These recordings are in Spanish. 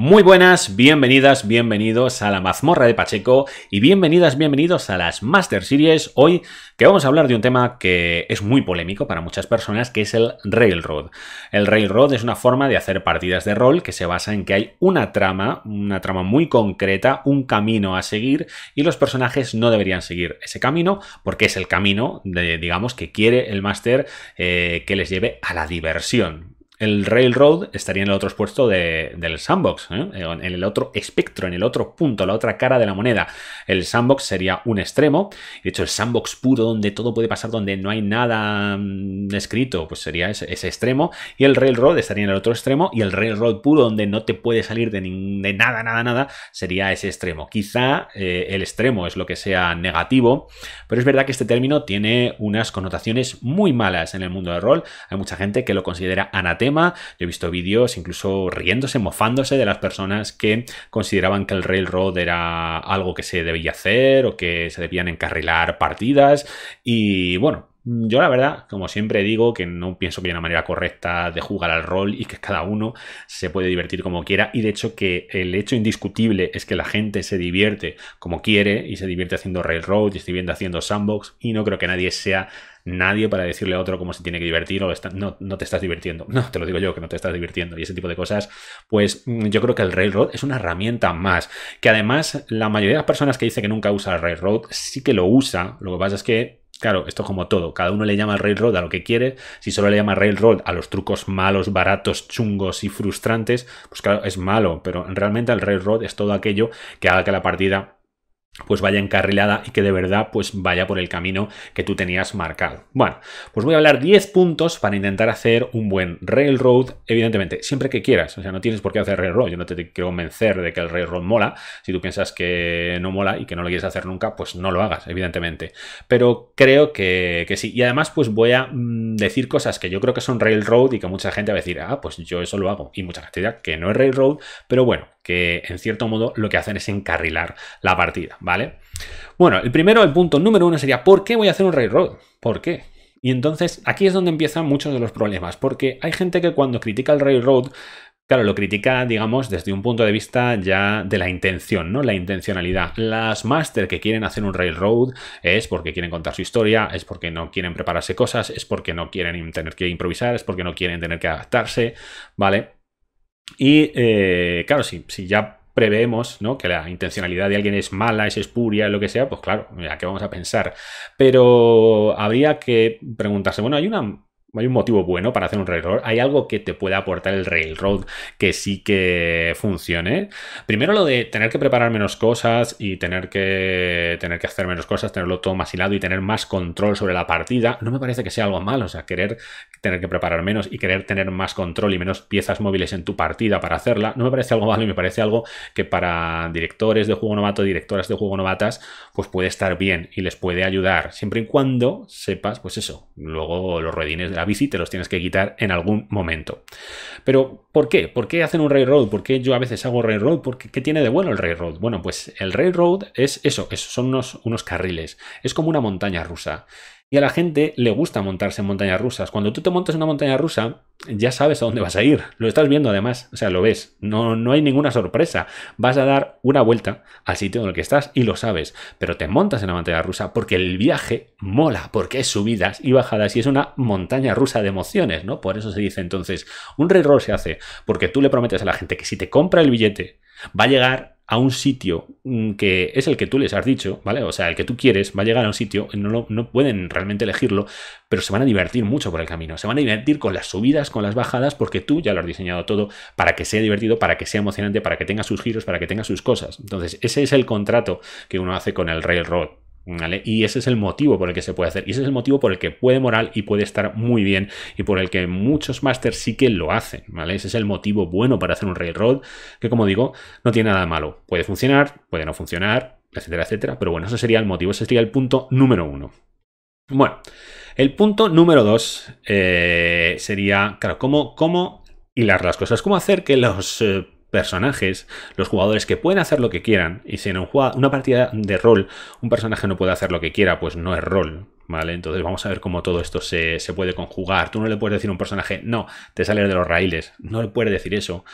Muy buenas, bienvenidas, bienvenidos a la mazmorra de Pacheco y bienvenidas, bienvenidos a las Master Series. Hoy que vamos a hablar de un tema que es muy polémico para muchas personas, que es el Railroad. El Railroad es una forma de hacer partidas de rol que se basa en que hay una trama, una trama muy concreta, un camino a seguir y los personajes no deberían seguir ese camino porque es el camino, de, digamos, que quiere el máster eh, que les lleve a la diversión el Railroad estaría en el otro puesto del sandbox, ¿eh? en el otro espectro, en el otro punto, la otra cara de la moneda. El sandbox sería un extremo. De hecho, el sandbox puro donde todo puede pasar, donde no hay nada mm, escrito, pues sería ese, extremo. Y el Railroad estaría en el otro extremo. Y el Railroad puro donde no te puede salir de, de nada, nada, nada, sería ese extremo. Quizá eh, el extremo es lo que sea negativo, pero es verdad que este término tiene unas connotaciones muy malas en el mundo de rol. Hay mucha gente que lo considera anatema yo he visto vídeos incluso riéndose, mofándose de las personas que consideraban que el railroad era algo que se debía hacer o que se debían encarrilar partidas. Y bueno, yo la verdad, como siempre digo, que no pienso que haya una manera correcta de jugar al rol y que cada uno se puede divertir como quiera y de hecho que el hecho indiscutible es que la gente se divierte como quiere y se divierte haciendo railroad y se divierte haciendo sandbox y no creo que nadie sea nadie para decirle a otro cómo se tiene que divertir o no, no, te estás divirtiendo. No, te lo digo yo, que no te estás divirtiendo y ese tipo de cosas. Pues mm, yo creo que el Railroad es una herramienta más. Que además la mayoría de las personas que dice que nunca usa el Railroad sí que lo usa. Lo que pasa es que Claro, esto es como todo, cada uno le llama railroad a lo que quiere, si solo le llama railroad a los trucos malos, baratos, chungos y frustrantes, pues claro, es malo, pero realmente el railroad es todo aquello que haga que la partida pues vaya encarrilada y que de verdad pues vaya por el camino que tú tenías marcado. Bueno, pues voy a hablar 10 puntos para intentar hacer un buen railroad, evidentemente, siempre que quieras, o sea, no tienes por qué hacer railroad, yo no te quiero convencer de que el railroad mola, si tú piensas que no mola y que no lo quieres hacer nunca, pues no lo hagas, evidentemente, pero creo que, sí, y además pues voy a mm, decir cosas que yo creo que son railroad y que mucha gente va a decir, ah, pues yo eso lo hago, y mucha gente dirá que no es railroad, pero bueno, que en cierto modo lo que hacen es encarrilar la partida, ¿vale? Bueno, el primero, el punto número uno sería, ¿por qué voy a hacer un railroad? ¿Por qué? Y entonces aquí es donde empiezan muchos de los problemas, porque hay gente que cuando critica el railroad, claro, lo critica, digamos, desde un punto de vista ya de la intención, ¿no? La intencionalidad. Las master que quieren hacer un railroad es porque quieren contar su historia, es porque no quieren prepararse cosas, es porque no quieren tener que improvisar, es porque no quieren tener que adaptarse, ¿vale? Y eh, claro, si, ya preveemos ¿no? que la intencionalidad de alguien es mala, es espuria, lo que sea, pues claro, ¿a qué vamos a pensar? Pero habría que preguntarse, bueno, hay una hay un motivo bueno para hacer un railroad. Hay algo que te pueda aportar el railroad que sí que funcione. Primero lo de tener que preparar menos cosas y tener que tener que hacer menos cosas, tenerlo todo más hilado y tener más control sobre la partida. No me parece que sea algo malo, o sea, querer tener que preparar menos y querer tener más control y menos piezas móviles en tu partida para hacerla. No me parece algo malo y me parece algo que para directores de juego novato, directoras de juego novatas, pues puede estar bien y les puede ayudar siempre y cuando sepas, pues eso, luego los rodines de la bici te los tienes que quitar en algún momento. Pero, ¿por qué? ¿Por qué hacen un railroad? ¿Por qué yo a veces hago railroad? ¿Qué tiene de bueno el railroad? Bueno, pues el railroad es eso, son unos, unos carriles. Es como una montaña rusa. Y a la gente le gusta montarse en montañas rusas. Cuando tú te montas en una montaña rusa, ya sabes a dónde vas a ir. Lo estás viendo además, o sea, lo ves. No, no hay ninguna sorpresa. Vas a dar una vuelta al sitio en el que estás y lo sabes. Pero te montas en la montaña rusa porque el viaje mola, porque es subidas y bajadas y es una montaña rusa de emociones, ¿no? Por eso se dice entonces, un reroll se hace porque tú le prometes a la gente que si te compra el billete va a llegar a un sitio mm, que es el que tú les has dicho, ¿vale? O sea, el que tú quieres, va a llegar a un sitio, no, no pueden realmente elegirlo, pero se van a divertir mucho por el camino, se van a divertir con las subidas, con las bajadas, porque tú ya lo has diseñado todo para que sea divertido, para que sea emocionante, para que tenga sus giros, para que tenga sus cosas. Entonces, ese es el contrato que uno hace con el railroad. Y ese es el motivo por el que se puede hacer. Y ese es el motivo por el que puede moral y puede estar muy bien y por el que muchos masters sí que lo hacen, ¿vale? Ese es el motivo bueno para hacer un railroad que, como digo, no tiene nada malo. Puede funcionar, puede no funcionar, etcétera, etcétera. Pero bueno, ese sería el motivo, ese sería el punto número uno. Bueno, el punto número dos eh, sería, claro, cómo, cómo hilar las cosas, cómo hacer que los... Eh, personajes, los jugadores que pueden hacer lo que quieran, y si en una partida de rol un personaje no puede hacer lo que quiera, pues no es rol, ¿vale? Entonces vamos a ver cómo todo esto se, puede conjugar. Tú no le puedes decir a un personaje, no, te sale de los raíles, no le puedes decir eso,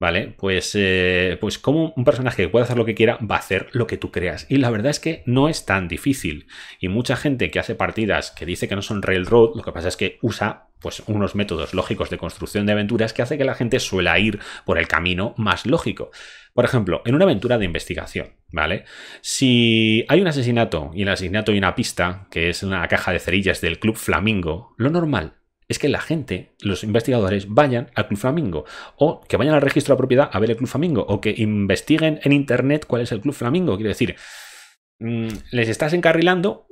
¿Vale? Pues, eh, pues como un personaje que puede hacer lo que quiera va a hacer lo que tú creas. Y la verdad es que no es tan difícil. Y mucha gente que hace partidas que dice que no son railroad, lo que pasa es que usa pues, unos métodos lógicos de construcción de aventuras que hace que la gente suela ir por el camino más lógico. Por ejemplo, en una aventura de investigación, ¿vale? Si hay un asesinato y en el asesinato hay una pista, que es una caja de cerillas del Club Flamingo, lo normal es que la gente, los investigadores, vayan al Club Flamingo o que vayan al registro de propiedad a ver el Club Flamingo o que investiguen en Internet cuál es el Club Flamingo. Quiero decir, mm, les estás encarrilando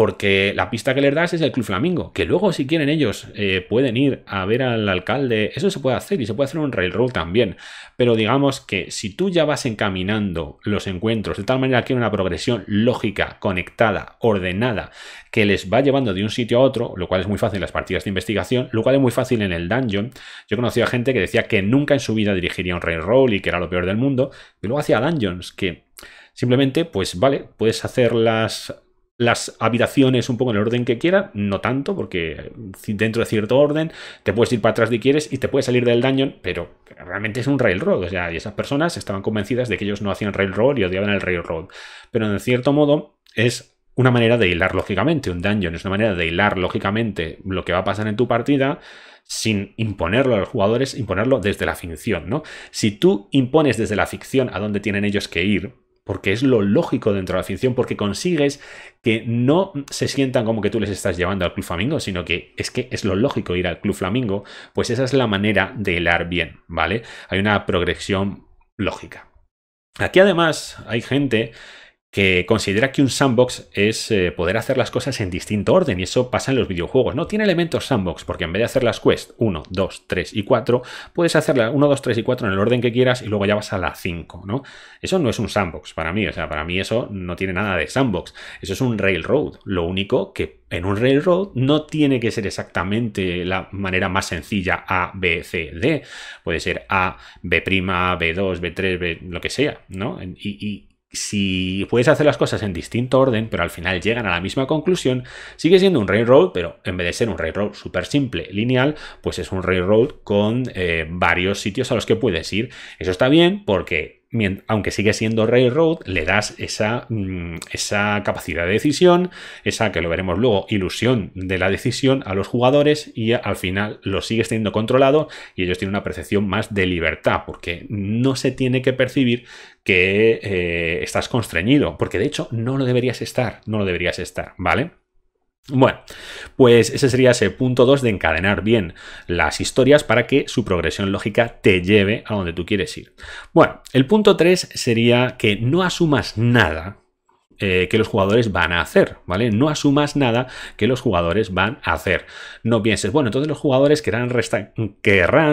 porque la pista que les das es el Club Flamingo, que luego si quieren ellos eh, pueden ir a ver al alcalde, eso se puede hacer y se puede hacer un railroad también, pero digamos que si tú ya vas encaminando los encuentros de tal manera que hay una progresión lógica, conectada, ordenada, que les va llevando de un sitio a otro, lo cual es muy fácil en las partidas de investigación, lo cual es muy fácil en el dungeon, yo a gente que decía que nunca en su vida dirigiría un railroad y que era lo peor del mundo, y luego hacía dungeons, que simplemente, pues vale, puedes hacer las las habitaciones un poco en el orden que quiera, no tanto, porque dentro de cierto orden te puedes ir para atrás si quieres y te puedes salir del dungeon, pero realmente es un railroad, o sea, y esas personas estaban convencidas de que ellos no hacían railroad y odiaban el railroad, pero en cierto modo es una manera de hilar lógicamente, un dungeon es una manera de hilar lógicamente lo que va a pasar en tu partida sin imponerlo a los jugadores, imponerlo desde la ficción, ¿no? Si tú impones desde la ficción a dónde tienen ellos que ir, porque es lo lógico dentro de la ficción, porque consigues que no se sientan como que tú les estás llevando al Club Flamingo, sino que es que es lo lógico ir al Club Flamingo, pues esa es la manera de helar bien, ¿vale? Hay una progresión lógica. Aquí además hay gente que considera que un sandbox es eh, poder hacer las cosas en distinto orden y eso pasa en los videojuegos, ¿no? Tiene elementos sandbox porque en vez de hacer las quest 1, 2, 3 y 4, puedes hacerla 1, 2, 3 y 4 en el orden que quieras y luego ya vas a la 5, ¿no? Eso no es un sandbox para mí, o sea, para mí eso no tiene nada de sandbox, eso es un railroad, lo único que en un railroad no tiene que ser exactamente la manera más sencilla A, B, C, D. Puede ser A, B', B2, B3, B, lo que sea, ¿no? y, y si puedes hacer las cosas en distinto orden, pero al final llegan a la misma conclusión, sigue siendo un railroad, pero en vez de ser un railroad súper simple, lineal, pues es un railroad con eh, varios sitios a los que puedes ir. Eso está bien porque aunque sigue siendo railroad, le das esa, mm, esa capacidad de decisión, esa que lo veremos luego, ilusión de la decisión a los jugadores y al final lo sigues teniendo controlado y ellos tienen una percepción más de libertad, porque no se tiene que percibir que eh, estás constreñido, porque de hecho no lo deberías estar, no lo deberías estar, ¿vale? Bueno, pues ese sería ese punto 2 de encadenar bien las historias para que su progresión lógica te lleve a donde tú quieres ir. Bueno, el punto 3 sería que no asumas nada eh, que los jugadores van a hacer, ¿vale? No asumas nada que los jugadores van a hacer. No pienses, bueno, entonces los jugadores querrán,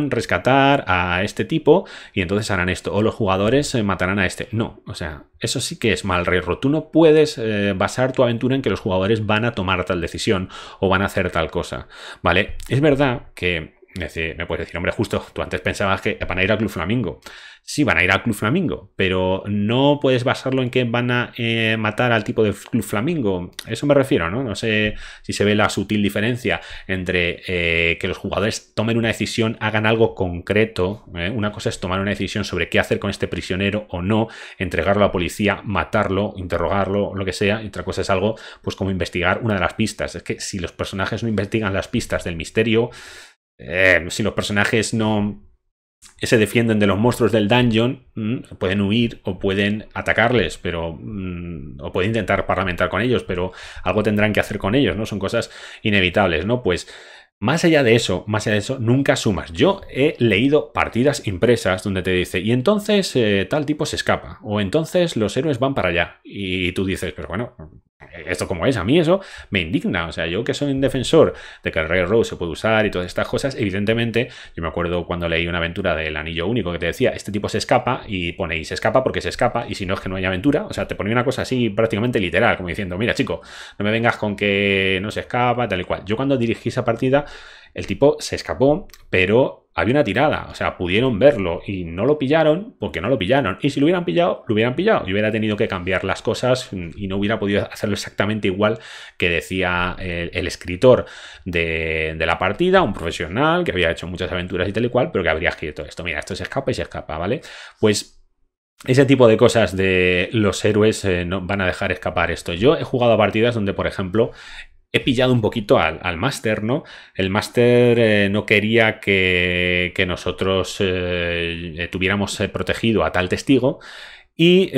rescatar a este tipo y entonces harán esto, o los jugadores eh, matarán a este. No, o sea, eso sí que es mal rerro. Tú no puedes eh, basar tu aventura en que los jugadores van a tomar tal decisión o van a hacer tal cosa, ¿vale? Es verdad que me puedes decir, hombre, justo, tú antes pensabas que van a ir al Club Flamingo. Sí, van a ir al Club Flamingo, pero no puedes basarlo en que van a eh, matar al tipo de Club Flamingo. eso me refiero, ¿no? No sé si se ve la sutil diferencia entre eh, que los jugadores tomen una decisión, hagan algo concreto. ¿eh? Una cosa es tomar una decisión sobre qué hacer con este prisionero o no, entregarlo a la policía, matarlo, interrogarlo, lo que sea. Y otra cosa es algo, pues como investigar una de las pistas. Es que si los personajes no investigan las pistas del misterio, eh, si los personajes no se defienden de los monstruos del dungeon, mm, pueden huir o pueden atacarles, pero mm, o pueden intentar parlamentar con ellos, pero algo tendrán que hacer con ellos, ¿no? Son cosas inevitables, ¿no? Pues más allá de eso, más allá de eso, nunca sumas. Yo he leído partidas impresas donde te dice, y entonces eh, tal tipo se escapa, o entonces los héroes van para allá. Y tú dices, pero bueno, esto como es, a mí eso me indigna. O sea, yo que soy un defensor de que el Railroad se puede usar y todas estas cosas, evidentemente, yo me acuerdo cuando leí una aventura del anillo único que te decía, este tipo se escapa y pone y se escapa porque se escapa y si no es que no hay aventura. O sea, te ponía una cosa así prácticamente literal, como diciendo, mira chico, no me vengas con que no se escapa, tal y cual. Yo cuando dirigí esa partida el tipo se escapó, pero había una tirada, o sea, pudieron verlo y no lo pillaron porque no lo pillaron. Y si lo hubieran pillado, lo hubieran pillado y hubiera tenido que cambiar las cosas y no hubiera podido hacerlo exactamente igual que decía el, escritor de, la partida, un profesional que había hecho muchas aventuras y tal y cual, pero que habría escrito esto. Mira, esto se escapa y se escapa, ¿vale? Pues ese tipo de cosas de los héroes eh, no van a dejar escapar esto. Yo he jugado a partidas donde, por ejemplo, he pillado un poquito al, máster, ¿no? El máster eh, no quería que, nosotros eh, eh, tuviéramos protegido a tal testigo y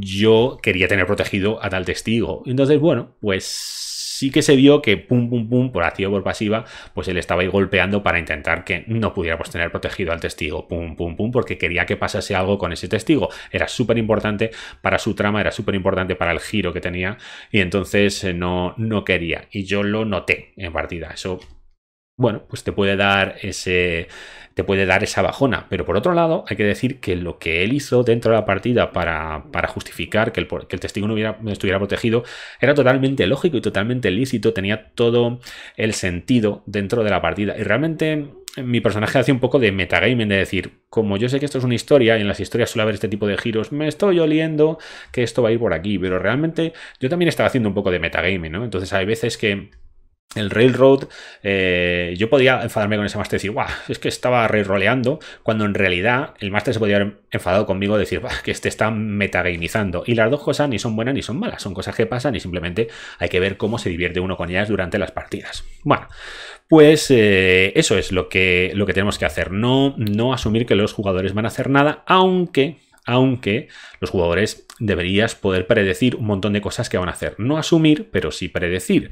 yo quería tener protegido a tal testigo. Entonces, bueno, pues sí que se vio que pum, pum, pum, por activo por pasiva, pues él estaba ahí golpeando para intentar que no pudiéramos tener protegido al testigo, pum, pum, pum, porque quería que pasase algo con ese testigo. Era súper importante para su trama, era súper importante para el giro que tenía y entonces eh, no, no quería. Y yo lo noté en partida. Eso, bueno, pues te puede dar ese te puede dar esa bajona. Pero por otro lado, hay que decir que lo que él hizo dentro de la partida para, justificar que el, que testigo no, estuviera protegido era totalmente lógico y totalmente lícito, tenía todo el sentido dentro de la partida. Y realmente mi personaje hace un poco de metagaming, de decir, como yo sé que esto es una historia y en las historias suele haber este tipo de giros, me estoy oliendo que esto va a ir por aquí, pero realmente yo también estaba haciendo un poco de metagaming, ¿no? Entonces hay veces que el Railroad, eh, yo podía enfadarme con ese Master y decir, es que estaba railroleando cuando en realidad el máster se podía haber enfadado conmigo y decir, que este está metagamizando. Y las dos cosas ni son buenas ni son malas, son cosas que pasan y simplemente hay que ver cómo se divierte uno con ellas durante las partidas. Bueno, pues eh, eso es lo que, lo que tenemos que hacer, no, no asumir que los jugadores van a hacer nada, aunque aunque los jugadores deberías poder predecir un montón de cosas que van a hacer. No asumir, pero sí predecir.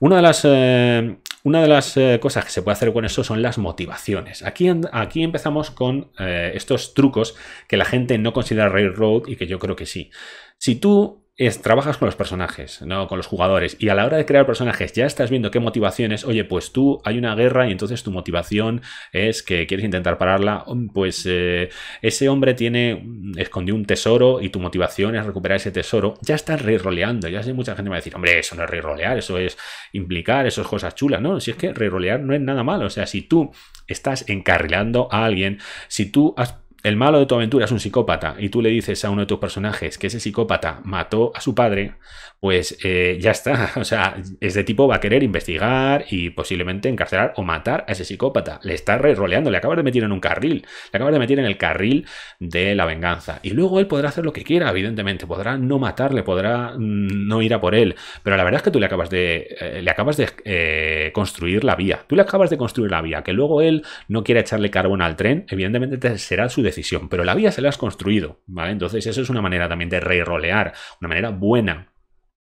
Una de las, eh, una de las eh, cosas que se puede hacer con eso son las motivaciones. Aquí, aquí empezamos con eh, estos trucos que la gente no considera railroad y que yo creo que sí. Si tú es, trabajas con los personajes, no con los jugadores. Y a la hora de crear personajes ya estás viendo qué motivaciones, oye, pues tú hay una guerra y entonces tu motivación es que quieres intentar pararla, mm, pues eh, ese hombre tiene, mm, escondió un tesoro y tu motivación es recuperar ese tesoro. Ya estás re-roleando, ya sé, mucha gente me va a decir, hombre, eso no es re-rolear, eso es implicar, eso es cosas chulas, ¿no? Si es que re-rolear no es nada malo, o sea, si tú estás encarrilando a alguien, si tú has el malo de tu aventura es un psicópata y tú le dices a uno de tus personajes que ese psicópata mató a su padre, pues eh, ya está. O sea, ese tipo va a querer investigar y posiblemente encarcelar o matar a ese psicópata. Le estás roleando, le acabas de meter en un carril, le acabas de meter en el carril de la venganza. Y luego él podrá hacer lo que quiera, evidentemente. Podrá no matarle, podrá mm, no ir a por él. Pero la verdad es que tú le acabas de, eh, le acabas de eh, construir la vía. Tú le acabas de construir la vía. Que luego él no quiera echarle carbón al tren, evidentemente será su decisión, pero la vía se la has construido, ¿vale? Entonces eso es una manera también de re una manera buena,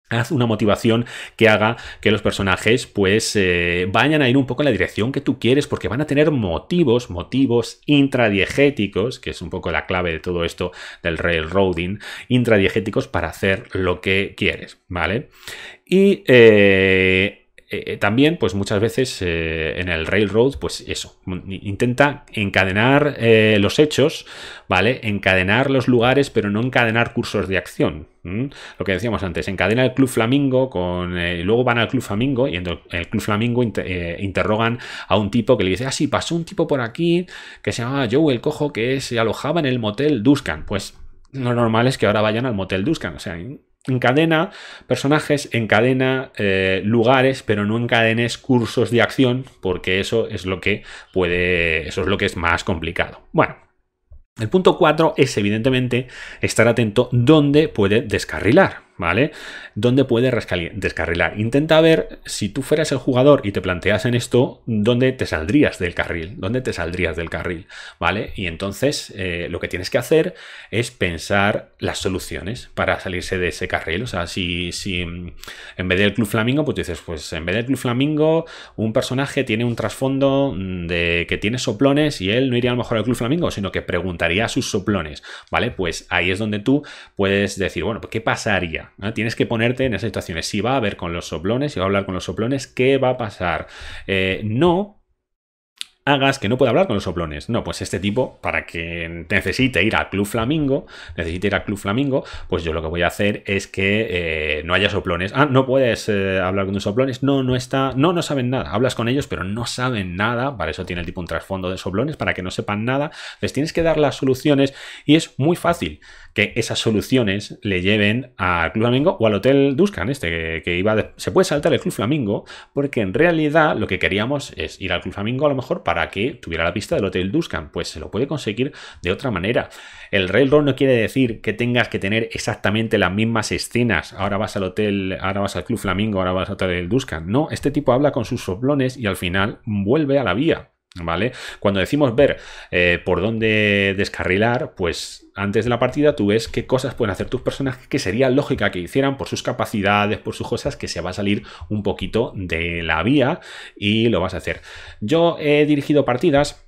Haz una motivación que haga que los personajes pues eh, vayan a ir un poco en la dirección que tú quieres porque van a tener motivos, motivos intradiegéticos, que es un poco la clave de todo esto del railroading, intradiegéticos para hacer lo que quieres, ¿vale? Y eh, eh, eh, también, pues muchas veces eh, en el Railroad, pues eso, intenta encadenar los hechos, ¿vale? Encadenar los lugares, pero no encadenar cursos de acción. Lo que decíamos antes, encadena el Club Flamingo con. luego van al Club Flamingo y en el Club Flamingo interrogan a un tipo que le dice: Ah, sí, pasó un tipo por aquí que se llamaba Joe el Cojo que se alojaba en el motel duscan Pues lo normal es que ahora vayan al motel Duscan. O sea, Encadena personajes, encadena eh, lugares, pero no encadenes cursos de acción, porque eso es lo que puede. Eso es lo que es más complicado. Bueno, el punto 4 es evidentemente estar atento dónde puede descarrilar. ¿vale? ¿Dónde puede descarrilar. Intenta ver si tú fueras el jugador y te planteas en esto, dónde te saldrías del carril, dónde te saldrías del carril, ¿vale? Y entonces eh, lo que tienes que hacer es pensar las soluciones para salirse de ese carril. O sea, si, si mm, en vez del Club Flamingo, pues dices, pues en vez del Club Flamingo, un personaje tiene un trasfondo mm, de que tiene soplones y él no iría a lo mejor al Club Flamingo, sino que preguntaría a sus soplones, ¿vale? Pues ahí es donde tú puedes decir, bueno, pues, ¿qué pasaría? Tienes que ponerte en esas situaciones. Si va a haber con los soplones, si va a hablar con los soplones, ¿qué va a pasar? Eh, no, hagas que no pueda hablar con los soplones. No, pues este tipo, para que necesite ir al Club Flamingo, necesite ir al Club Flamingo, pues yo lo que voy a hacer es que eh, no haya soplones. Ah, no puedes eh, hablar con los soplones. No, no está. No, no saben nada. Hablas con ellos, pero no saben nada. Para eso tiene el tipo un trasfondo de soplones, para que no sepan nada. Les tienes que dar las soluciones y es muy fácil que esas soluciones le lleven al Club Flamingo o al Hotel Duscan. este que, iba. se puede saltar el Club Flamingo, porque en realidad lo que queríamos es ir al Club Flamingo a lo mejor para para que tuviera la pista del Hotel Duscan, Pues se lo puede conseguir de otra manera. El Railroad no quiere decir que tengas que tener exactamente las mismas escenas. Ahora vas al hotel, ahora vas al Club Flamingo, ahora vas al Hotel Duscan. No, este tipo habla con sus soplones y al final vuelve a la vía. ¿Vale? Cuando decimos ver eh, por dónde descarrilar, pues antes de la partida tú ves qué cosas pueden hacer tus personajes que sería lógica que hicieran por sus capacidades, por sus cosas, que se va a salir un poquito de la vía y lo vas a hacer. Yo he dirigido partidas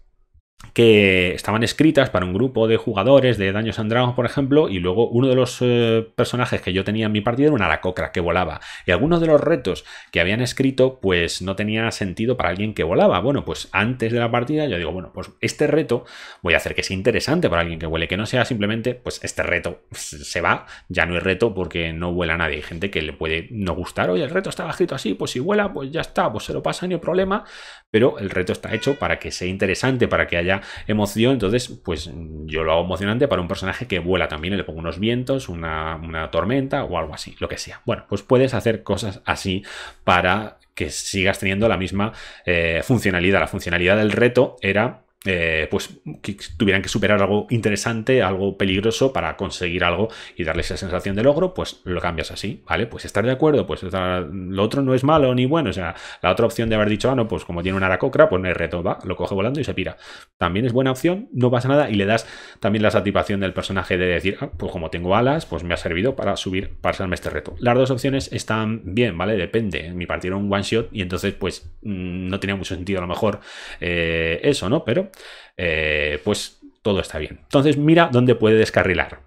que estaban escritas para un grupo de jugadores de Daños and por ejemplo, y luego uno de los eh, personajes que yo tenía en mi partida era una alacocra que volaba. Y algunos de los retos que habían escrito, pues no tenía sentido para alguien que volaba. Bueno, pues antes de la partida yo digo, bueno, pues este reto voy a hacer que sea interesante para alguien que vuele, que no sea simplemente, pues este reto se va, ya no hay reto porque no vuela nadie. Hay gente que le puede no gustar, oye, el reto estaba escrito así, pues si vuela, pues ya está, pues se lo pasa, ni problema, pero el reto está hecho para que sea interesante, para que haya emoción. Entonces, pues yo lo hago emocionante para un personaje que vuela también. le pongo unos vientos, una, tormenta o algo así, lo que sea. Bueno, pues puedes hacer cosas así para que sigas teniendo la misma eh, funcionalidad. La funcionalidad del reto era eh, pues que tuvieran que superar algo interesante, algo peligroso para conseguir algo y darle esa sensación de logro, pues lo cambias así, ¿vale? Pues estar de acuerdo, pues lo otro no es malo ni bueno, o sea, la otra opción de haber dicho, ah, no, pues como tiene una aracocra, pues no hay reto, va, lo coge volando y se pira. También es buena opción, no pasa nada y le das también la satisfacción del personaje de decir, ah, pues como tengo alas, pues me ha servido para subir, pasarme este reto. Las dos opciones están bien, ¿vale? Depende, mi partido era un one shot y entonces pues mm, no tenía mucho sentido a lo mejor eh, eso, ¿no? Pero eh, pues todo está bien. Entonces mira dónde puede descarrilar.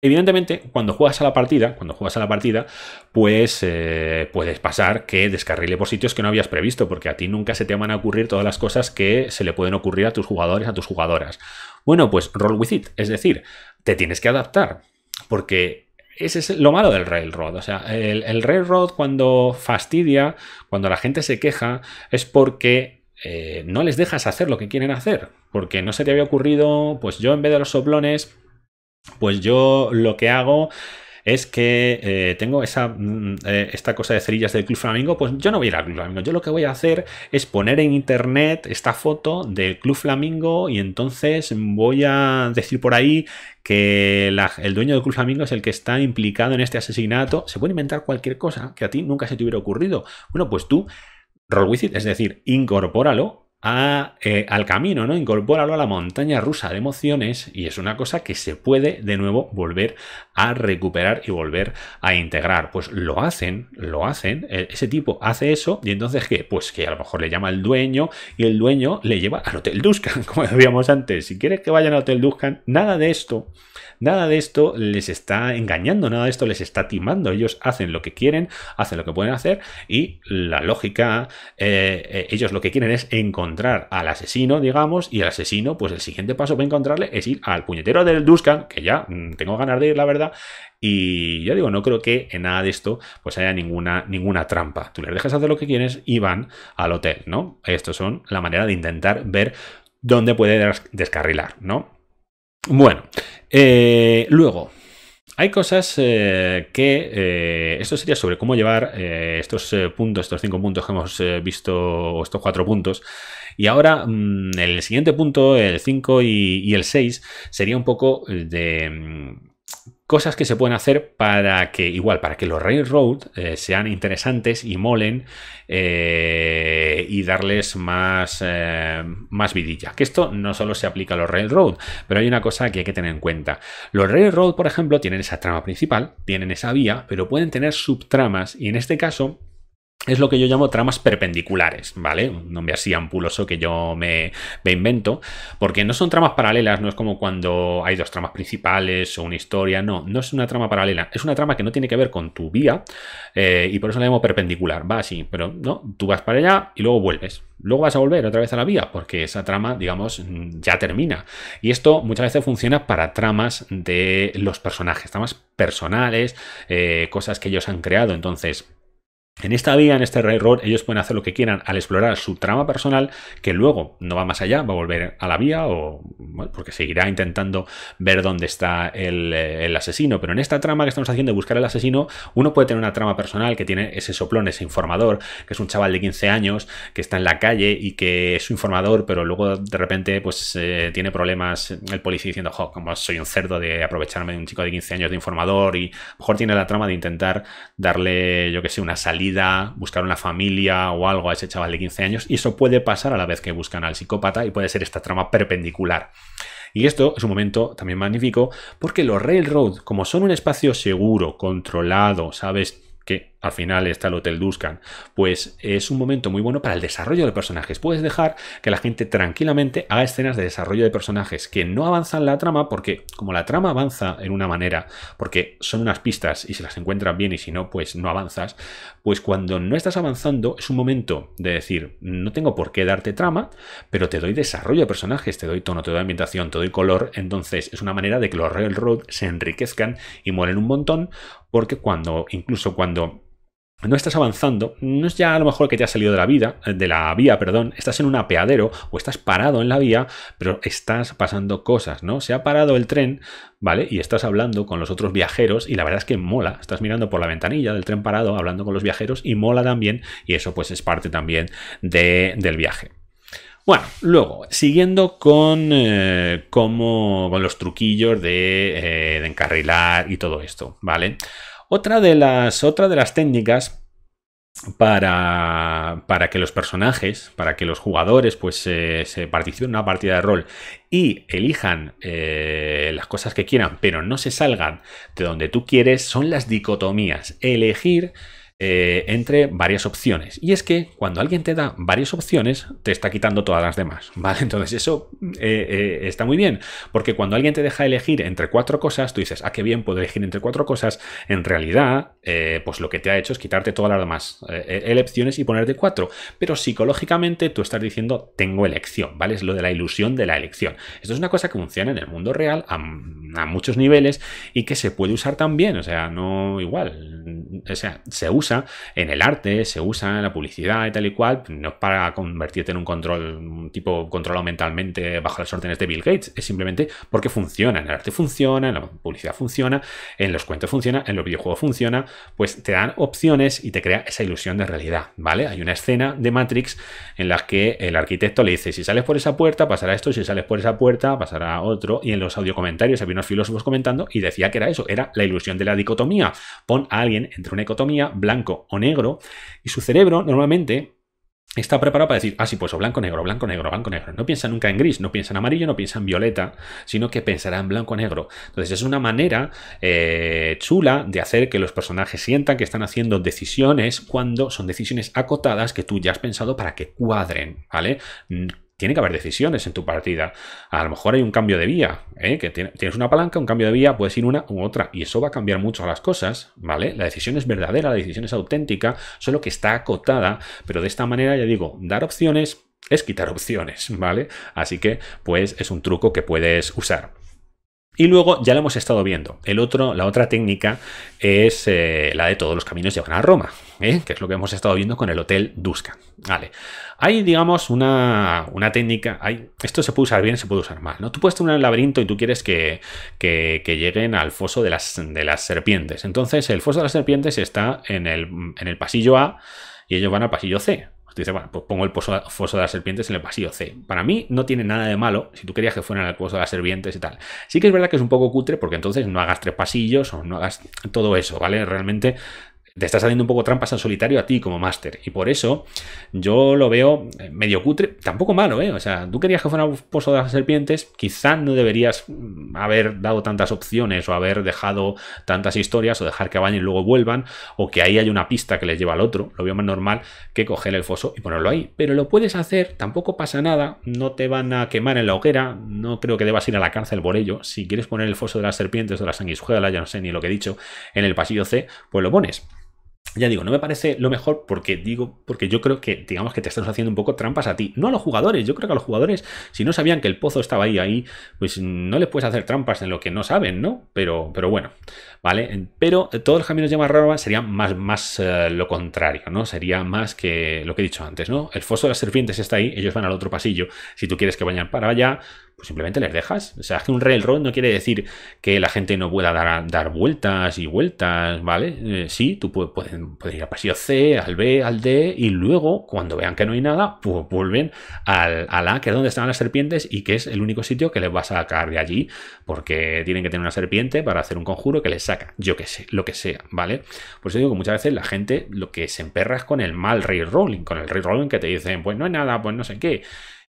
Evidentemente, cuando juegas a la partida, cuando juegas a la partida, pues eh, puedes pasar que descarrile por sitios que no habías previsto, porque a ti nunca se te van a ocurrir todas las cosas que se le pueden ocurrir a tus jugadores, a tus jugadoras. Bueno, pues roll with it, es decir, te tienes que adaptar, porque ese es lo malo del railroad. O sea, el, el railroad cuando fastidia, cuando la gente se queja, es porque eh, no les dejas hacer lo que quieren hacer, porque no se te había ocurrido, pues yo en vez de los soplones, pues yo lo que hago es que eh, tengo esa, mm, eh, esta cosa de cerillas del Club Flamingo, pues yo no voy a ir al Club Flamingo, yo lo que voy a hacer es poner en internet esta foto del Club Flamingo y entonces voy a decir por ahí que el dueño del Club Flamingo es el que está implicado en este asesinato. Se puede inventar cualquier cosa que a ti nunca se te hubiera ocurrido. Bueno, pues tú roll with es decir, incorpóralo a, eh, al camino, ¿no? Incorpóralo a la montaña rusa de emociones y es una cosa que se puede de nuevo volver a recuperar y volver a integrar. Pues lo hacen, lo hacen, eh, ese tipo hace eso y entonces ¿qué? Pues que a lo mejor le llama el dueño y el dueño le lleva al Hotel Duskan, como decíamos antes. Si quieres que vayan al Hotel Duskan, nada de esto Nada de esto les está engañando, nada de esto les está timando. Ellos hacen lo que quieren, hacen lo que pueden hacer y la lógica, eh, eh, ellos lo que quieren es encontrar al asesino, digamos, y el asesino, pues el siguiente paso para encontrarle es ir al puñetero del Duskan, que ya mm, tengo ganas de ir, la verdad, y yo digo, no creo que en nada de esto pues haya ninguna, ninguna trampa. Tú les dejas hacer lo que quieres y van al hotel, ¿no? Estos son la manera de intentar ver dónde puede descarrilar, ¿no? Bueno, eh, luego, hay cosas eh, que, eh, esto sería sobre cómo llevar estos puntos, estos cinco puntos que hemos visto, estos cuatro puntos. Y ahora mm, el siguiente punto, el 5 y, el 6, sería un poco de... Mm, cosas que se pueden hacer para que, igual, para que los railroad eh, sean interesantes y molen eh, y darles más, eh, más vidilla. Que esto no solo se aplica a los railroad, pero hay una cosa que hay que tener en cuenta. Los railroad, por ejemplo, tienen esa trama principal, tienen esa vía, pero pueden tener subtramas y en este caso es lo que yo llamo tramas perpendiculares, ¿vale? Un nombre así ampuloso que yo me, invento, porque no son tramas paralelas, no es como cuando hay dos tramas principales o una historia, no, no es una trama paralela, es una trama que no tiene que ver con tu vía eh, y por eso la llamo perpendicular, va así, pero no, tú vas para allá y luego vuelves, luego vas a volver otra vez a la vía, porque esa trama, digamos, ya termina. Y esto muchas veces funciona para tramas de los personajes, tramas personales, eh, cosas que ellos han creado, entonces en esta vía, en este railroad, ellos pueden hacer lo que quieran al explorar su trama personal, que luego no va más allá, va a volver a la vía, o porque seguirá intentando ver dónde está eh, el, asesino. Pero en esta trama que estamos haciendo de buscar al asesino, uno puede tener una trama personal que tiene ese soplón, ese informador, que es un chaval de 15 años, que está en la calle y que es su informador, pero luego de repente pues eh, tiene problemas el policía diciendo, jo, como soy un cerdo de aprovecharme de un chico de 15 años de informador, y mejor tiene la trama de intentar darle, yo que sé, una salida buscar una familia o algo a ese chaval de 15 años, y eso puede pasar a la vez que buscan al psicópata y puede ser esta trama perpendicular. Y esto es un momento también magnífico porque los railroad, como son un espacio seguro, controlado, sabes que al final está el Hotel Duskan, pues es un momento muy bueno para el desarrollo de personajes. Puedes dejar que la gente tranquilamente haga escenas de desarrollo de personajes que no avanzan la trama porque como la trama avanza en una manera, porque son unas pistas y se las encuentran bien y si no, pues no avanzas, pues cuando no estás avanzando es un momento de decir, no tengo por qué darte trama, pero te doy desarrollo de personajes, te doy tono, te doy ambientación, te doy color, entonces es una manera de que los Railroad se enriquezcan y mueren un montón porque cuando, incluso cuando no estás avanzando, no es ya a lo mejor que te ha salido de la vida, eh, de la vía, perdón, estás en un apeadero o estás parado en la vía, pero estás pasando cosas, ¿no? Se ha parado el tren, ¿vale? Y estás hablando con los otros viajeros y la verdad es que mola, estás mirando por la ventanilla del tren parado, hablando con los viajeros y mola también y eso pues es parte también del viaje. Bueno, luego, siguiendo con, eh, con los truquillos de, eh, de encarrilar y todo esto, ¿vale? Otra de las, otra de las técnicas para, para, que los personajes, para que los jugadores, pues se participen en una partida de rol y elijan eh, las cosas que quieran, pero no se salgan de donde tú quieres, son las dicotomías. Elegir eh, entre varias opciones. Y es que cuando alguien te da varias opciones, te está quitando todas las demás, ¿vale? Entonces eso eh, eh, está muy bien, porque cuando alguien te deja elegir entre cuatro cosas, tú dices, ah, qué bien, puedo elegir entre cuatro cosas. En realidad, pues lo que te ha hecho es quitarte todas las demás elecciones y ponerte cuatro. Pero psicológicamente tú estás diciendo, tengo elección, ¿vale? Es lo de la ilusión de la elección. Esto es una cosa que funciona en el mundo real a muchos niveles y que se puede usar también, o sea, no igual, o sea, se usa en el arte, se usa en la publicidad y tal y cual, no es para convertirte en un control, un tipo controlado mentalmente bajo las órdenes de Bill Gates, es simplemente porque funciona, en el arte funciona, en la publicidad funciona, en los cuentos funciona, en los videojuegos funciona, pues te dan opciones y te crea esa ilusión de realidad, ¿vale? Hay una escena de Matrix en la que el arquitecto le dice, si sales por esa puerta pasará esto, si sales por esa puerta pasará otro, y en los audio comentarios había unos filósofos comentando y decía que era eso, era la ilusión de la dicotomía, pon a alguien entre una dicotomía blanca o negro, y su cerebro normalmente está preparado para decir, así ah, pues o blanco, negro, blanco, negro, blanco, negro. No piensa nunca en gris, no piensa en amarillo, no piensa en violeta, sino que pensará en blanco, negro. Entonces es una manera eh, chula de hacer que los personajes sientan que están haciendo decisiones cuando son decisiones acotadas que tú ya has pensado para que cuadren, ¿vale? tiene que haber decisiones en tu partida. A lo mejor hay un cambio de vía, ¿eh? que tienes una palanca, un cambio de vía, puedes ir una u otra, y eso va a cambiar mucho las cosas, ¿vale? La decisión es verdadera, la decisión es auténtica, solo que está acotada, pero de esta manera, ya digo, dar opciones es quitar opciones, ¿vale? Así que, pues, es un truco que puedes usar. Y luego, ya lo hemos estado viendo, el otro, la otra técnica es eh, la de todos los caminos llevan a Roma, ¿eh? que es lo que hemos estado viendo con el Hotel Dusca. Vale. Hay, digamos, una, técnica, hay, esto se puede usar bien, se puede usar mal. ¿no? Tú puedes tener un laberinto y tú quieres que, que, lleguen al foso de las, de las, serpientes. Entonces, el foso de las serpientes está en el, en el pasillo A y ellos van al pasillo C dice bueno, pues pongo el foso de las serpientes en el pasillo C. Para mí no tiene nada de malo si tú querías que fuera el foso de las serpientes y tal. Sí que es verdad que es un poco cutre porque entonces no hagas tres pasillos o no hagas todo eso, ¿vale? Realmente te estás haciendo un poco trampas al solitario a ti como máster. Y por eso yo lo veo eh, medio cutre, tampoco malo, ¿eh? O sea, tú querías que fuera un foso de las serpientes, quizás no deberías mm, haber dado tantas opciones o haber dejado tantas historias o dejar que vayan y luego vuelvan o que ahí hay una pista que les lleva al otro. Lo veo más normal que coger el foso y ponerlo ahí. Pero lo puedes hacer, tampoco pasa nada, no te van a quemar en la hoguera, no creo que debas ir a la cárcel por ello. Si quieres poner el foso de las serpientes o de la sanguijuela, ya no sé ni lo que he dicho, en el pasillo C, pues lo pones ya digo, no me parece lo mejor porque digo, porque yo creo que, digamos que te estás haciendo un poco trampas a ti, no a los jugadores. Yo creo que a los jugadores, si no sabían que el pozo estaba ahí, ahí, pues no les puedes hacer trampas en lo que no saben, ¿no? Pero, pero bueno, ¿vale? Pero eh, todos los caminos llamar raro sería más, más eh, lo contrario, ¿no? Sería más que lo que he dicho antes, ¿no? El foso de las serpientes está ahí, ellos van al otro pasillo. Si tú quieres que vayan para allá, pues simplemente les dejas. O sea, es que un railroad no quiere decir que la gente no pueda dar, dar vueltas y vueltas, ¿vale? Eh, sí, tú puedes, ir al pasillo C, al B, al D, y luego, cuando vean que no hay nada, pues vuelven al, al A, que es donde están las serpientes y que es el único sitio que les vas a sacar de allí, porque tienen que tener una serpiente para hacer un conjuro que les saca, yo que sé, lo que sea, ¿vale? Por eso digo que muchas veces la gente lo que se emperra es con el mal rolling con el rolling que te dicen, pues no hay nada, pues no sé qué.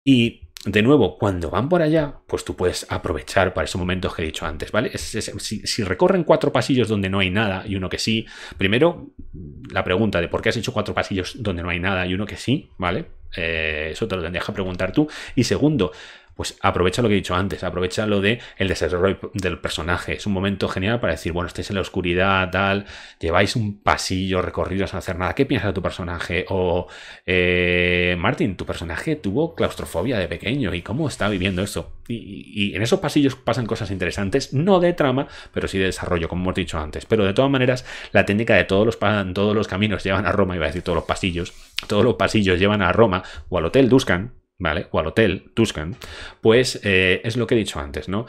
Y de nuevo, cuando van por allá, pues tú puedes aprovechar para esos momentos que he dicho antes, ¿vale? si, recorren cuatro pasillos donde no hay nada y uno que sí, primero la pregunta de por qué has hecho cuatro pasillos donde no hay nada y uno que sí, ¿vale? Eh, eso te lo que preguntar tú. Y segundo, pues aprovecha lo que he dicho antes, aprovecha lo de el desarrollo del personaje. Es un momento genial para decir, bueno, estáis en la oscuridad, tal, lleváis un pasillo recorridos sin hacer nada. ¿Qué piensas de tu personaje? O eh, Martín, tu personaje tuvo claustrofobia de pequeño y cómo está viviendo eso. Y, en esos pasillos pasan cosas interesantes, no de trama, pero sí de desarrollo, como hemos dicho antes. Pero de todas maneras, la técnica de todos los, todos los caminos llevan a Roma, iba a decir todos los pasillos, todos los pasillos llevan a Roma o al Hotel Duscan, ¿vale? O al hotel Tuscan, pues eh, es lo que he dicho antes, ¿no?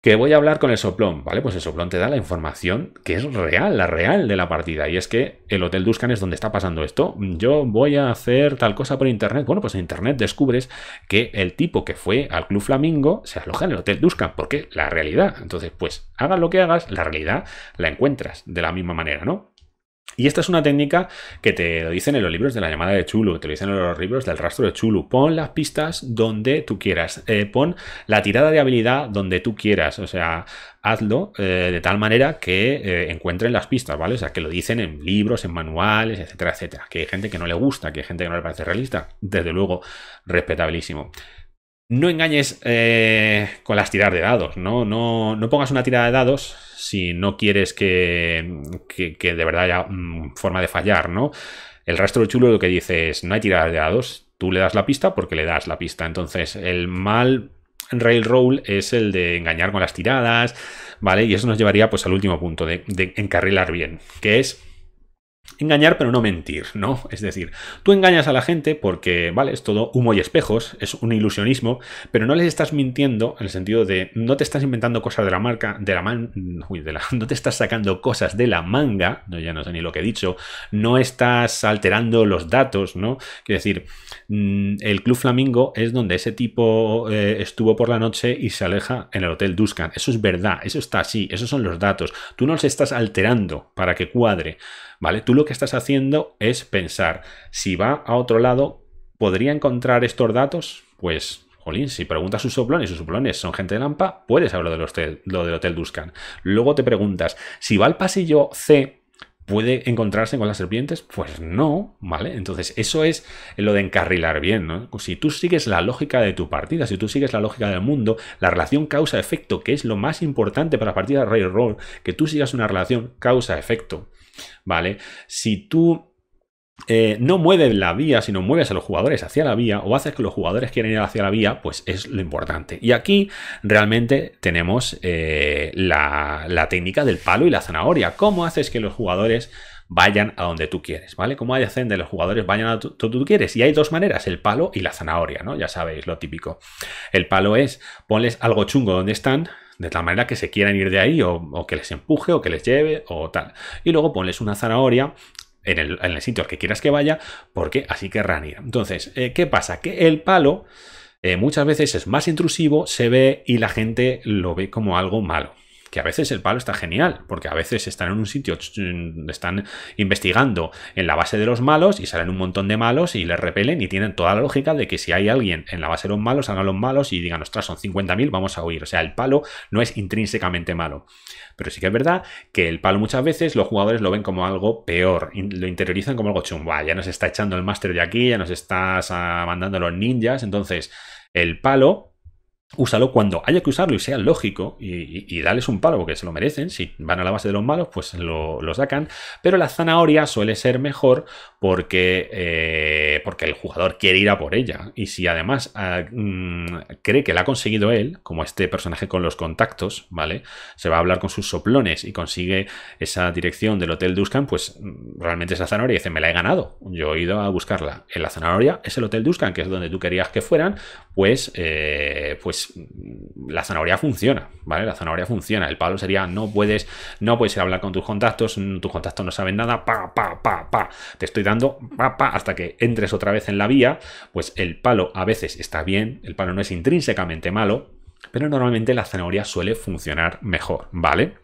Que voy a hablar con el soplón, ¿vale? Pues el soplón te da la información que es real, la real de la partida. Y es que el Hotel Tuscan es donde está pasando esto. Yo voy a hacer tal cosa por internet. Bueno, pues en internet descubres que el tipo que fue al Club Flamingo se aloja en el Hotel Tuscan porque la realidad. Entonces, pues hagas lo que hagas, la realidad la encuentras de la misma manera, ¿no? Y esta es una técnica que te lo dicen en los libros de la llamada de Chulu, te lo dicen en los libros del rastro de Chulu. Pon las pistas donde tú quieras, eh, pon la tirada de habilidad donde tú quieras, o sea, hazlo eh, de tal manera que eh, encuentren las pistas, ¿vale? O sea, que lo dicen en libros, en manuales, etcétera, etcétera. Que hay gente que no le gusta, que hay gente que no le parece realista, desde luego, respetabilísimo no engañes eh, con las tiras de dados, ¿no? ¿no? pongas una tirada de dados si no quieres que, de verdad haya mm, forma de fallar, ¿no? El rastro chulo lo que dice es, no hay tiradas de dados, tú le das la pista porque le das la pista. Entonces, el mal rail roll es el de engañar con las tiradas, ¿vale? Y eso nos llevaría pues al último punto de encarrilar bien, que es Engañar pero no mentir, ¿no? Es decir, tú engañas a la gente porque, vale, es todo humo y espejos, es un ilusionismo, pero no les estás mintiendo en el sentido de no te estás inventando cosas de la marca, de la man, de la, no te estás sacando cosas de la manga, no, ya no sé ni lo que he dicho, no estás alterando los datos, ¿no? Quiero decir, mm, el Club Flamingo es donde ese tipo eh, estuvo por la noche y se aleja en el Hotel Duskan. Eso es verdad, eso está así, esos son los datos. Tú no los estás alterando para que cuadre. ¿vale? Tú lo que estás haciendo es pensar, si va a otro lado, ¿podría encontrar estos datos? Pues jolín, si preguntas sus soplones, sus soplones son gente de Lampa, puedes hablar de hotel, lo del Hotel Duscan. Luego te preguntas, si va al pasillo C, ¿puede encontrarse con las serpientes? Pues no, ¿vale? Entonces, eso es lo de encarrilar bien, ¿no? Si tú sigues la lógica de tu partida, si tú sigues la lógica del mundo, la relación causa-efecto, que es lo más importante para la partida de Roll que tú sigas una relación causa-efecto. ¿vale? Si tú eh, no mueves la vía, sino mueves a los jugadores hacia la vía o haces que los jugadores quieran ir hacia la vía, pues es lo importante. Y aquí realmente tenemos eh, la, la técnica del palo y la zanahoria. ¿Cómo haces que los jugadores vayan a donde tú quieres, ¿vale? ¿Cómo hacen de los jugadores vayan a donde tú quieres. Y hay dos maneras, el palo y la zanahoria, ¿no? Ya sabéis lo típico. El palo es ponles algo chungo donde están, de tal manera que se quieran ir de ahí o, que les empuje o que les lleve o tal. Y luego ponles una zanahoria en el, sitio al que quieras que vaya, porque así querrán ir. Entonces, eh, ¿qué pasa? Que el palo eh, muchas veces es más intrusivo, se ve y la gente lo ve como algo malo que a veces el palo está genial, porque a veces están en un sitio, están investigando en la base de los malos y salen un montón de malos y les repelen y tienen toda la lógica de que si hay alguien en la base de los malos, salgan los malos y digan, ostras, son 50.000, vamos a huir. O sea, el palo no es intrínsecamente malo. Pero sí que es verdad que el palo muchas veces los jugadores lo ven como algo peor, lo interiorizan como algo chumba. ya nos está echando el máster de aquí, ya nos estás ah, mandando los ninjas, entonces el palo úsalo cuando haya que usarlo y sea lógico y, dales un palo porque se lo merecen. Si van a la base de los malos, pues lo, sacan. Pero la zanahoria suele ser mejor porque, eh, porque el jugador quiere ir a por ella. Y si además ah, mm, cree que la ha conseguido él, como este personaje con los contactos, ¿vale? Se va a hablar con sus soplones y consigue esa dirección del Hotel Duskan, pues mm, realmente esa zanahoria dice, me la he ganado. Yo he ido a buscarla. En la zanahoria es el Hotel Duskan, que es donde tú querías que fueran, pues, eh, pues pues, la zanahoria funciona, ¿vale? La zanahoria funciona. El palo sería no puedes, no puedes hablar con tus contactos, tus contactos no saben nada, pa, pa, pa, pa. Te estoy dando, pa, pa, hasta que entres otra vez en la vía, pues el palo a veces está bien, el palo no es intrínsecamente malo, pero normalmente la zanahoria suele funcionar mejor, ¿vale?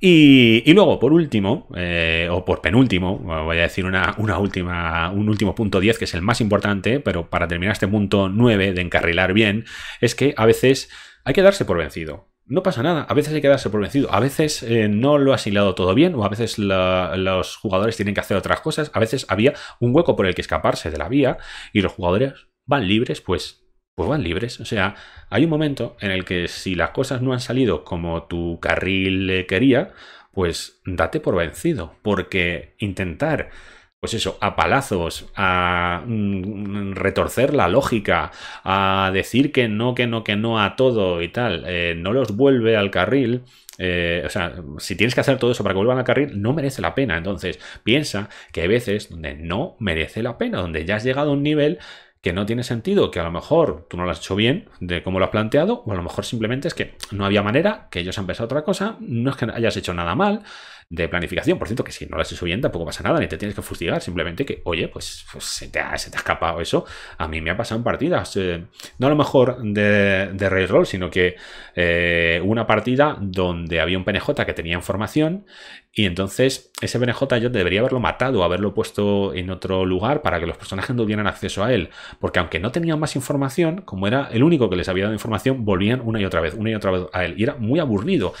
Y, luego, por último, eh, o por penúltimo, voy a decir una, última, un último punto 10, que es el más importante, pero para terminar este punto 9 de encarrilar bien, es que a veces hay que darse por vencido no pasa nada. A veces hay que darse por vencido. A veces eh, no lo ha hilado todo bien o a veces los jugadores tienen que hacer otras cosas. A veces había un hueco por el que escaparse de la vía y los jugadores van libres, pues pues van libres. O sea, hay un momento en el que si las cosas no han salido como tu carril quería, pues date por vencido, porque intentar pues eso, a palazos, a mm, retorcer la lógica, a decir que no, que no, que no a todo y tal, eh, no los vuelve al carril. Eh, o sea, si tienes que hacer todo eso para que vuelvan al carril, no merece la pena. Entonces, piensa que hay veces donde no merece la pena, donde ya has llegado a un nivel que no tiene sentido, que a lo mejor tú no lo has hecho bien de cómo lo has planteado, o a lo mejor simplemente es que no había manera, que ellos han pensado otra cosa, no es que hayas hecho nada mal, de planificación. Por cierto, que si no la estás subiendo tampoco pasa nada, ni te tienes que fustigar, simplemente que, oye, pues, pues se, te ha, se, te escapado eso. A mí me ha pasado en partidas, eh, no a lo mejor de, de roll sino que eh, una partida donde había un PNJ que tenía información y entonces ese PNJ yo debería haberlo matado, haberlo puesto en otro lugar para que los personajes no tuvieran acceso a él. Porque aunque no tenían más información, como era el único que les había dado información, volvían una y otra vez, una y otra vez a él. Y era muy aburrido.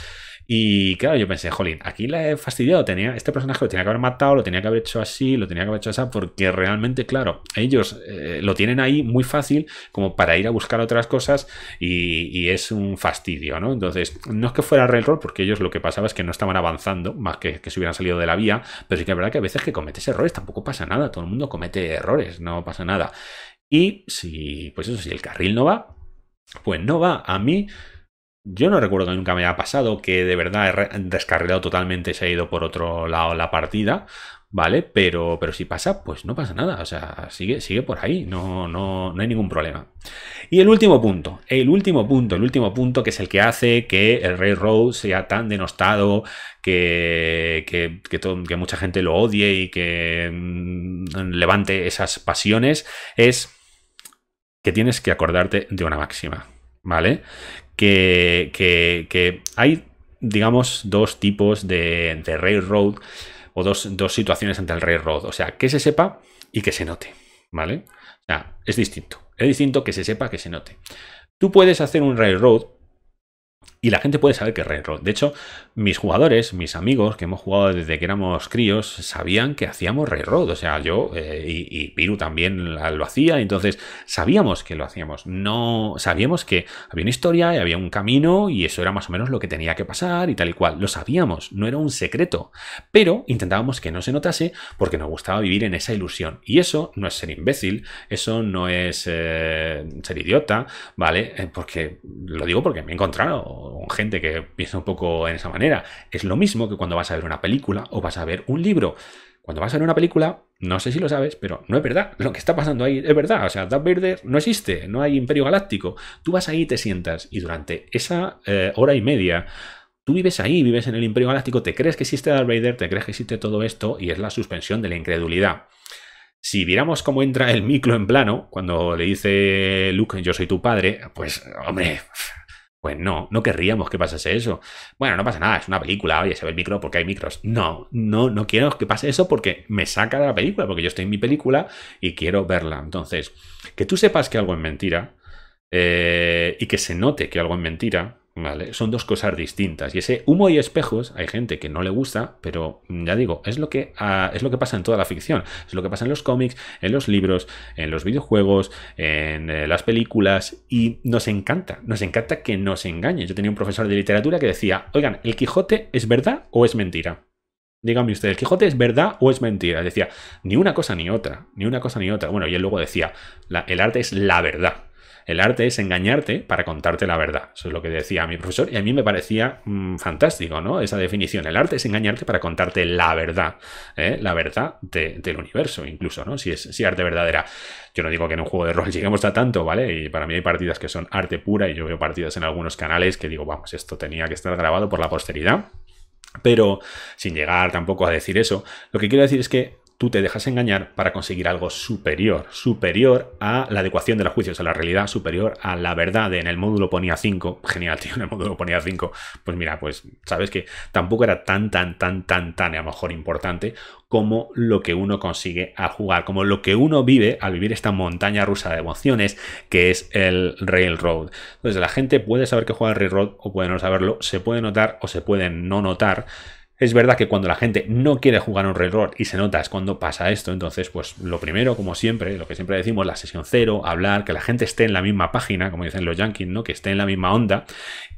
Y claro, yo pensé, jolín, aquí la he fastidiado. Tenía, este personaje lo tenía que haber matado, lo tenía que haber hecho así, lo tenía que haber hecho así, porque realmente, claro, ellos eh, lo tienen ahí muy fácil como para ir a buscar otras cosas y, y es un fastidio, ¿no? Entonces, no es que fuera rol, porque ellos lo que pasaba es que no estaban avanzando, más que que se hubieran salido de la vía, pero sí que es verdad que a veces que cometes errores tampoco pasa nada, todo el mundo comete errores, no pasa nada. Y si, pues eso, si el carril no va, pues no va. A mí yo no recuerdo que nunca me haya pasado que de verdad he descarrilado totalmente, se ha ido por otro lado la partida, ¿vale? Pero, pero si pasa, pues no pasa nada, o sea, sigue, sigue por ahí, no, no, no hay ningún problema. Y el último punto, el último punto, el último punto que es el que hace que el Railroad sea tan denostado, que, que, mucha gente lo odie y que mm, levante esas pasiones, es que tienes que acordarte de una máxima. ¿Vale? que, que, hay, digamos, dos tipos de, de railroad o dos, dos, situaciones ante el railroad. O sea, que se sepa y que se note, ¿vale? es distinto. Es distinto que se sepa, que se note. Tú puedes hacer un railroad y la gente puede saber que es railroad. De hecho, mis jugadores, mis amigos que hemos jugado desde que éramos críos, sabían que hacíamos road. O sea, yo eh, y, Piru también lo hacía. Entonces, sabíamos que lo hacíamos. No sabíamos que había una historia y había un camino y eso era más o menos lo que tenía que pasar y tal y cual. Lo sabíamos, no era un secreto. Pero intentábamos que no se notase porque nos gustaba vivir en esa ilusión. Y eso no es ser imbécil, eso no es eh, ser idiota, ¿vale? Eh, porque lo digo porque me he encontrado con gente que piensa un poco en esa manera es lo mismo que cuando vas a ver una película o vas a ver un libro. Cuando vas a ver una película, no sé si lo sabes, pero no es verdad. Lo que está pasando ahí es verdad. O sea, Darth Vader no existe, no hay Imperio Galáctico. Tú vas ahí, te sientas y durante esa eh, hora y media Tú vives ahí, vives en el Imperio Galáctico, te crees que existe Darth Vader, te crees que existe todo esto y es la suspensión de la incredulidad. Si viéramos cómo entra el micro en plano, cuando le dice Luke, yo soy tu padre, pues hombre, pues no, no querríamos que pasase eso. Bueno, no pasa nada, es una película, oye, se ve el micro porque hay micros. No, no, no quiero que pase eso porque me saca de la película, porque yo estoy en mi película y quiero verla. Entonces, que tú sepas que algo es mentira eh, y que se note que algo es mentira, son dos cosas distintas. Y ese humo y espejos, hay gente que no le gusta, pero ya digo, es lo que, ah, es lo que pasa en toda la ficción. Es lo que pasa en los cómics, en los libros, en los videojuegos, en eh, las películas. Y nos encanta, nos encanta que nos engañe Yo tenía un profesor de literatura que decía, oigan, ¿el Quijote es verdad o es mentira? Dígame usted, ¿el Quijote es verdad o es mentira? Decía, ni una cosa ni otra, ni una cosa ni otra. Bueno, y él luego decía, el arte es la verdad. El arte es engañarte para contarte la verdad. Eso es lo que decía mi profesor y a mí me parecía mm, fantástico, ¿no? Esa definición. El arte es engañarte para contarte la verdad, ¿eh? la verdad del universo, incluso, ¿no? Si es si arte verdadera. Yo no digo que en un juego de rol lleguemos a tanto, ¿vale? Y para mí hay partidas que son arte pura y yo veo partidas en algunos canales que digo, vamos, esto tenía que estar grabado por la posteridad. Pero sin llegar tampoco a decir eso, lo que quiero decir es que tú te dejas engañar para conseguir algo superior, superior a la adecuación de los juicios a la realidad, superior a la verdad. En el módulo ponía 5, genial, tío, en el módulo ponía 5. Pues mira, pues sabes que tampoco era tan, tan, tan, tan, tan, a lo mejor importante como lo que uno consigue al jugar, como lo que uno vive al vivir esta montaña rusa de emociones que es el Railroad. Entonces la gente puede saber que juega el Railroad o puede no saberlo, se puede notar o se puede no notar es verdad que cuando la gente no quiere jugar un roll y se nota es cuando pasa esto, entonces pues lo primero, como siempre, lo que siempre decimos, la sesión cero, hablar, que la gente esté en la misma página, como dicen los yankees, ¿no? Que esté en la misma onda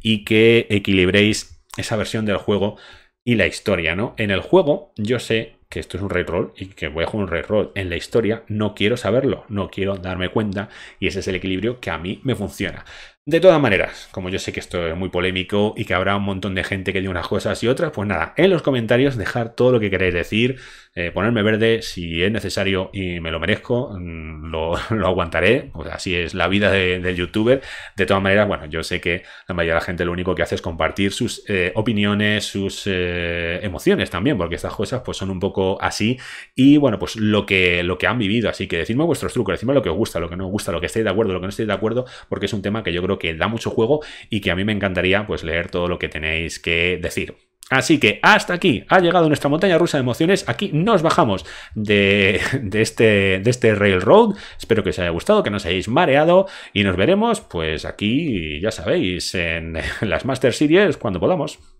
y que equilibréis esa versión del juego y la historia, ¿no? En el juego yo sé que esto es un roll y que voy a jugar un roll en la historia, no quiero saberlo, no quiero darme cuenta y ese es el equilibrio que a mí me funciona. De todas maneras, como yo sé que esto es muy polémico y que habrá un montón de gente que diga unas cosas y otras, pues nada, en los comentarios dejar todo lo que queréis decir, eh, ponerme verde si es necesario y me lo merezco, mm, lo, lo aguantaré, sea pues así es la vida del youtuber. De todas maneras, bueno, yo sé que la mayoría de la gente lo único que hace es compartir sus eh, opiniones, sus eh, emociones también, porque estas cosas pues son un poco así y bueno, pues lo que, lo que han vivido, así que decidme vuestros trucos, decidme lo que os gusta, lo que no os gusta, lo que estéis de acuerdo, lo que no estéis de acuerdo, porque es un tema que yo creo que da mucho juego y que a mí me encantaría pues leer todo lo que tenéis que decir. Así que hasta aquí ha llegado nuestra montaña rusa de emociones. Aquí nos bajamos de, este, de este Railroad. Espero que os haya gustado, que no os hayáis mareado y nos veremos pues aquí, ya sabéis, en las Master Series cuando podamos.